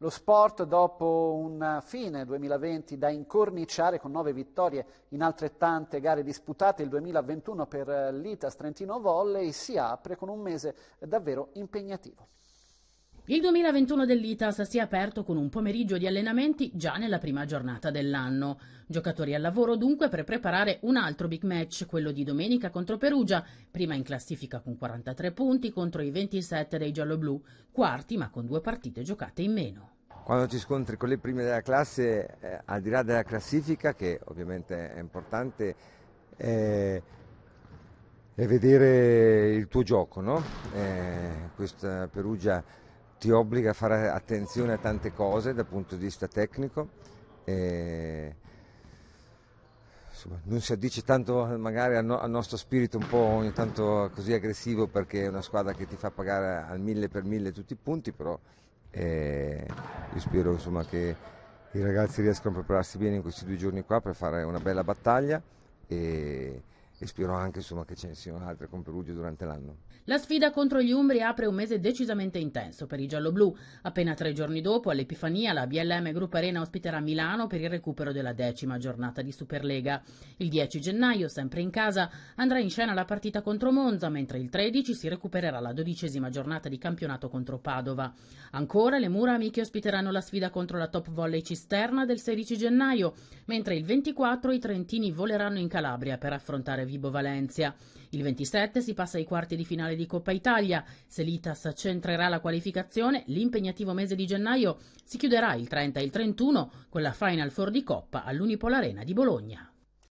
Lo sport dopo una fine 2020 da incorniciare con nove vittorie in altrettante gare disputate il 2021 per l'Itas Trentino Volley si apre con un mese davvero impegnativo. Il 2021 dell'Itas si è aperto con un pomeriggio di allenamenti già nella prima giornata dell'anno. Giocatori al lavoro dunque per preparare un altro big match, quello di domenica contro Perugia, prima in classifica con 43 punti contro i 27 dei gialloblu, quarti ma con due partite giocate in meno. Quando ci scontri con le prime della classe, eh, al di là della classifica, che ovviamente è importante, eh, è vedere il tuo gioco. No? Eh, questa Perugia ti obbliga a fare attenzione a tante cose dal punto di vista tecnico. E, insomma, non si addice tanto magari al, no, al, nostro spirito un po' ogni tanto così aggressivo perché è una squadra che ti fa pagare al mille per mille tutti i punti, però eh, io spero insomma, che i ragazzi riescano a prepararsi bene in questi due giorni qua per fare una bella battaglia. E, e spero anche insomma, che ce ne siano altre con Perugia durante l'anno. La sfida contro gli Umbri apre un mese decisamente intenso per i gialloblu. Appena tre giorni dopo, all'Epifania, la BLM Group Arena ospiterà Milano per il recupero della decima giornata di Superlega. Il 10 gennaio, sempre in casa, andrà in scena la partita contro Monza, mentre il 13 si recupererà la dodicesima giornata di campionato contro Padova. Ancora le mura amiche ospiteranno la sfida contro la top volley cisterna del 16 gennaio, mentre il 24 i trentini voleranno in Calabria per affrontare Vibo Valencia. Il 27 si passa ai quarti di finale di Coppa Italia. Se l'Itas centrerà la qualificazione, l'impegnativo mese di gennaio si chiuderà il 30 e il 31 con la Final Four di Coppa all'Unipol Arena di Bologna.